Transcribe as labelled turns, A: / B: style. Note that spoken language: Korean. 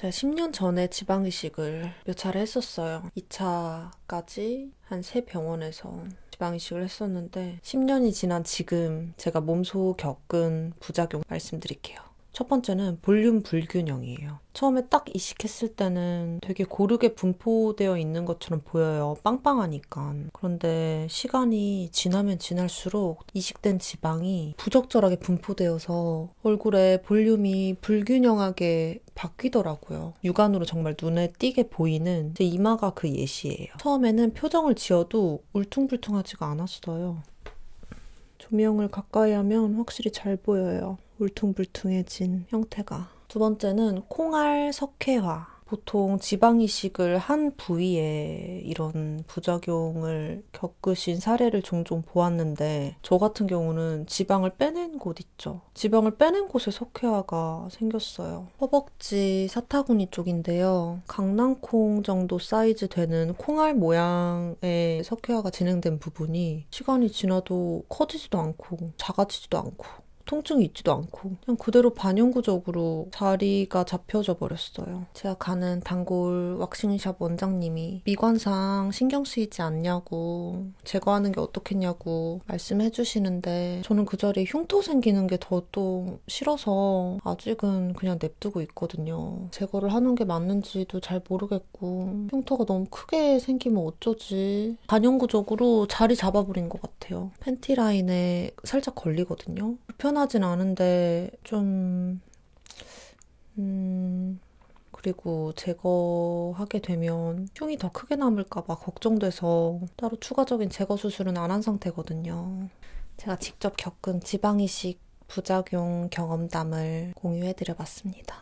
A: 제가 10년 전에 지방이식을 몇 차례 했었어요. 2차까지 한 세 병원에서 지방이식을 했었는데 10년이 지난 지금 제가 몸소 겪은 부작용 말씀드릴게요. 첫 번째는 볼륨 불균형이에요. 처음에 딱 이식했을 때는 되게 고르게 분포되어 있는 것처럼 보여요. 빵빵하니까. 그런데 시간이 지나면 지날수록 이식된 지방이 부적절하게 분포되어서 얼굴에 볼륨이 불균형하게 바뀌더라고요. 육안으로 정말 눈에 띄게 보이는 제 이마가 그 예시예요. 처음에는 표정을 지어도 울퉁불퉁하지가 않았어요. 조명을 가까이 하면 확실히 잘 보여요. 울퉁불퉁해진 형태가. 두 번째는 콩알 석회화. 보통 지방 이식을 한 부위에 이런 부작용을 겪으신 사례를 종종 보았는데 저 같은 경우는 지방을 빼낸 곳 있죠. 지방을 빼낸 곳에 석회화가 생겼어요. 허벅지 사타구니 쪽인데요. 강낭콩 정도 사이즈 되는 콩알 모양의 석회화가 진행된 부분이 시간이 지나도 커지지도 않고 작아지지도 않고 통증이 있지도 않고 그냥 그대로 반영구적으로 자리가 잡혀져 버렸어요. 제가 가는 단골 왁싱샵 원장님이 미관상 신경 쓰이지 않냐고 제거하는 게 어떻겠냐고 말씀해 주시는데 저는 그 자리에 흉터 생기는 게 더 또 싫어서 아직은 그냥 냅두고 있거든요. 제거를 하는 게 맞는지도 잘 모르겠고 흉터가 너무 크게 생기면 어쩌지 반영구적으로 자리 잡아버린 것 같아요. 팬티 라인에 살짝 걸리거든요. 불편하진 않은데 좀 음, 그리고 제거하게 되면 흉이 더 크게 남을까봐 걱정돼서 따로 추가적인 제거 수술은 안 한 상태거든요. 제가 직접 겪은 지방이식 부작용 경험담을 공유해드려봤습니다.